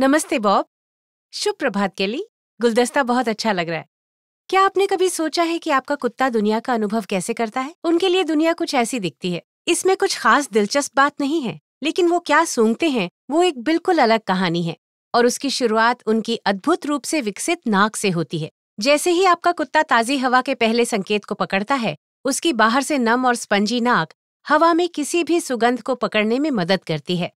नमस्ते बॉब शुभ प्रभात केली गुलदस्ता बहुत अच्छा लग रहा है क्या आपने कभी सोचा है कि आपका कुत्ता दुनिया का अनुभव कैसे करता है उनके लिए दुनिया कुछ ऐसी दिखती है इसमें कुछ खास दिलचस्प बात नहीं है लेकिन वो क्या सूंघते हैं वो एक बिल्कुल अलग कहानी है और उसकी शुरुआत उनकी अद्भुत रूप से विकसित नाक से होती है जैसे ही आपका कुत्ता ताजी हवा के पहले संकेत को पकड़ता है उसकी बाहर से नम और स्पंजी नाक हवा में किसी भी सुगंध को पकड़ने में मदद करती है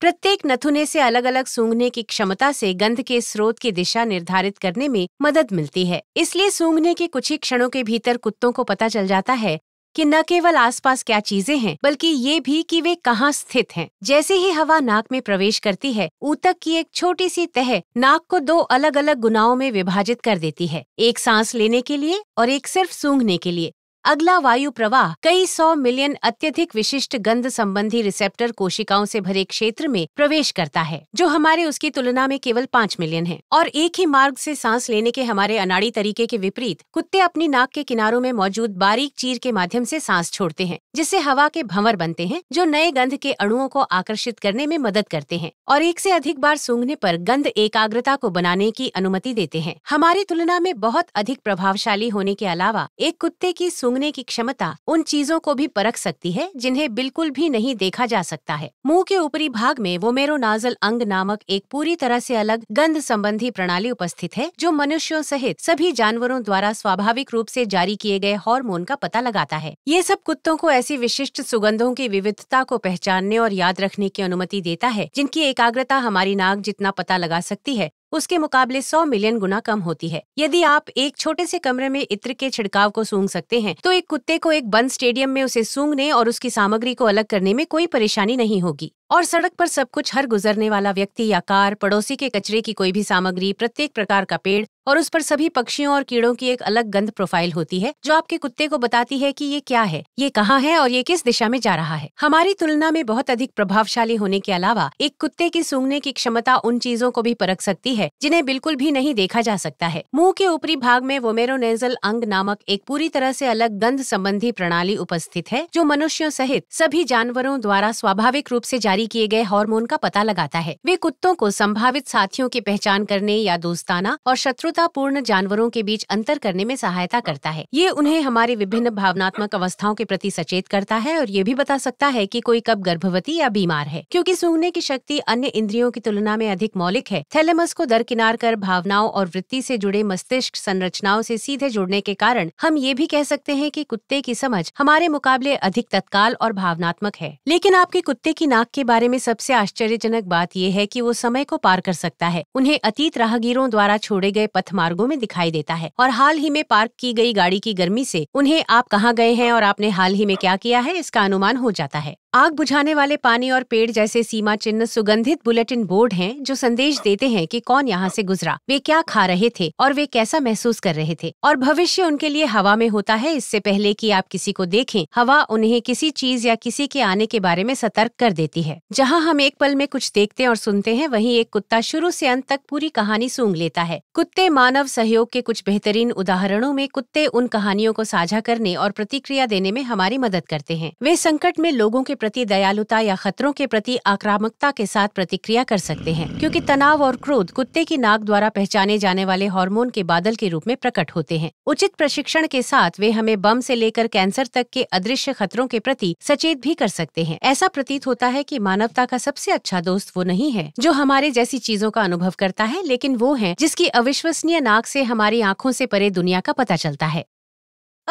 प्रत्येक नथुने से अलग अलग सूंघने की क्षमता से गंध के स्रोत की दिशा निर्धारित करने में मदद मिलती है इसलिए सूंघने के कुछ ही क्षणों के भीतर कुत्तों को पता चल जाता है कि न केवल आसपास क्या चीजें हैं बल्कि ये भी कि वे कहाँ स्थित हैं। जैसे ही हवा नाक में प्रवेश करती है ऊतक की एक छोटी सी तह नाक को दो अलग अलग गुनाओं में विभाजित कर देती है एक सांस लेने के लिए और एक सिर्फ सूंघने के लिए अगला वायु प्रवाह कई सौ मिलियन अत्यधिक विशिष्ट गंध संबंधी रिसेप्टर कोशिकाओं से भरे क्षेत्र में प्रवेश करता है जो हमारे उसकी तुलना में केवल पाँच मिलियन है और एक ही मार्ग से सांस लेने के हमारे अनाड़ी तरीके के विपरीत कुत्ते अपनी नाक के किनारों में मौजूद बारीक चीर के माध्यम से सांस छोड़ते हैं जिससे हवा के भंवर बनते हैं जो नए गंध के अणुओं को आकर्षित करने में मदद करते हैं और एक से अधिक बार सूंघने पर गंध एकाग्रता को बनाने की अनुमति देते हैं हमारी तुलना में बहुत अधिक प्रभावशाली होने के अलावा एक कुत्ते की सूंघ सूंघने की क्षमता उन चीजों को भी परख सकती है जिन्हें बिल्कुल भी नहीं देखा जा सकता है मुंह के ऊपरी भाग में वो नाजल अंग नामक एक पूरी तरह से अलग गंध संबंधी प्रणाली उपस्थित है जो मनुष्यों सहित सभी जानवरों द्वारा स्वाभाविक रूप से जारी किए गए हार्मोन का पता लगाता है ये सब कुत्तों को ऐसी विशिष्ट सुगंधों की विविधता को पहचानने और याद रखने की अनुमति देता है जिनकी एकाग्रता हमारी नाक जितना पता लगा सकती है उसके मुकाबले 100 मिलियन गुना कम होती है यदि आप एक छोटे से कमरे में इत्र के छिड़काव को सूंघ सकते हैं तो एक कुत्ते को एक बंद स्टेडियम में उसे सूंघने और उसकी सामग्री को अलग करने में कोई परेशानी नहीं होगी और सड़क पर सब कुछ हर गुजरने वाला व्यक्ति या कार पड़ोसी के कचरे की कोई भी सामग्री प्रत्येक प्रकार का पेड़ और उस पर सभी पक्षियों और कीड़ों की एक अलग गंध प्रोफाइल होती है जो आपके कुत्ते को बताती है कि ये क्या है ये कहाँ है और ये किस दिशा में जा रहा है हमारी तुलना में बहुत अधिक प्रभावशाली होने के अलावा एक कुत्ते की सूंघने की क्षमता उन चीजों को भी परख सकती है जिन्हें बिल्कुल भी नहीं देखा जा सकता है मुँह के ऊपरी भाग में वोमेरोनेजल अंग नामक एक पूरी तरह ऐसी अलग गंध संबंधी प्रणाली उपस्थित है जो मनुष्यों सहित सभी जानवरों द्वारा स्वाभाविक रूप ऐसी जारी जारी किए गए हार्मोन का पता लगाता है वे कुत्तों को संभावित साथियों की पहचान करने या दोस्ताना और शत्रुतापूर्ण जानवरों के बीच अंतर करने में सहायता करता है ये उन्हें हमारी विभिन्न भावनात्मक अवस्थाओं के प्रति सचेत करता है और ये भी बता सकता है की कोई कब गर्भवती या बीमार है क्यूँकी सूंघने की शक्ति अन्य इंद्रियों की तुलना में अधिक मौलिक है थैलेमस को दरकिनार कर भावनाओं और वृत्ति से जुड़े मस्तिष्क संरचनाओं से सीधे जुड़ने के कारण हम ये भी कह सकते हैं कि कुत्ते की समझ हमारे मुकाबले अधिक तत्काल और भावनात्मक है लेकिन आपके कुत्ते की नाक के बारे में सबसे आश्चर्यजनक बात यह है कि वो समय को पार कर सकता है उन्हें अतीत राहगीरों द्वारा छोड़े गए पथ मार्गो में दिखाई देता है और हाल ही में पार्क की गई गाड़ी की गर्मी से उन्हें आप कहाँ गए हैं और आपने हाल ही में क्या किया है इसका अनुमान हो जाता है आग बुझाने वाले पानी और पेड़ जैसे सीमा चिन्ह सुगंधित बुलेटिन बोर्ड हैं जो संदेश देते हैं कि कौन यहाँ से गुजरा वे क्या खा रहे थे और वे कैसा महसूस कर रहे थे और भविष्य उनके लिए हवा में होता है इससे पहले कि आप किसी को देखें हवा उन्हें किसी चीज या किसी के आने के बारे में सतर्क कर देती है जहाँ हम एक पल में कुछ देखते और सुनते हैं वहीं एक कुत्ता शुरू से अंत तक पूरी कहानी सूंघ लेता है कुत्ते मानव सहयोग के कुछ बेहतरीन उदाहरणों में कुत्ते उन कहानियों को साझा करने और प्रतिक्रिया देने में हमारी मदद करते हैं वे संकट में लोगों के प्रति दयालुता या खतरों के प्रति आक्रामकता के साथ प्रतिक्रिया कर सकते हैं क्योंकि तनाव और क्रोध कुत्ते की नाक द्वारा पहचाने जाने वाले हार्मोन के बादल के रूप में प्रकट होते हैं उचित प्रशिक्षण के साथ वे हमें बम से लेकर कैंसर तक के अदृश्य खतरों के प्रति सचेत भी कर सकते हैं ऐसा प्रतीत होता है की मानवता का सबसे अच्छा दोस्त वो नहीं है जो हमारे जैसी चीजों का अनुभव करता है लेकिन वो है जिसकी अविश्वसनीय नाक से हमारी आंखों से परे दुनिया का पता चलता है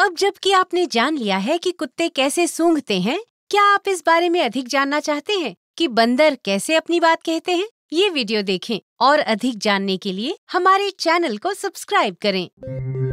अब जबकि आपने जान लिया है कि कुत्ते कैसे सूंघते हैं क्या आप इस बारे में अधिक जानना चाहते हैं कि बंदर कैसे अपनी बात कहते हैं ये वीडियो देखें और अधिक जानने के लिए हमारे चैनल को सब्सक्राइब करें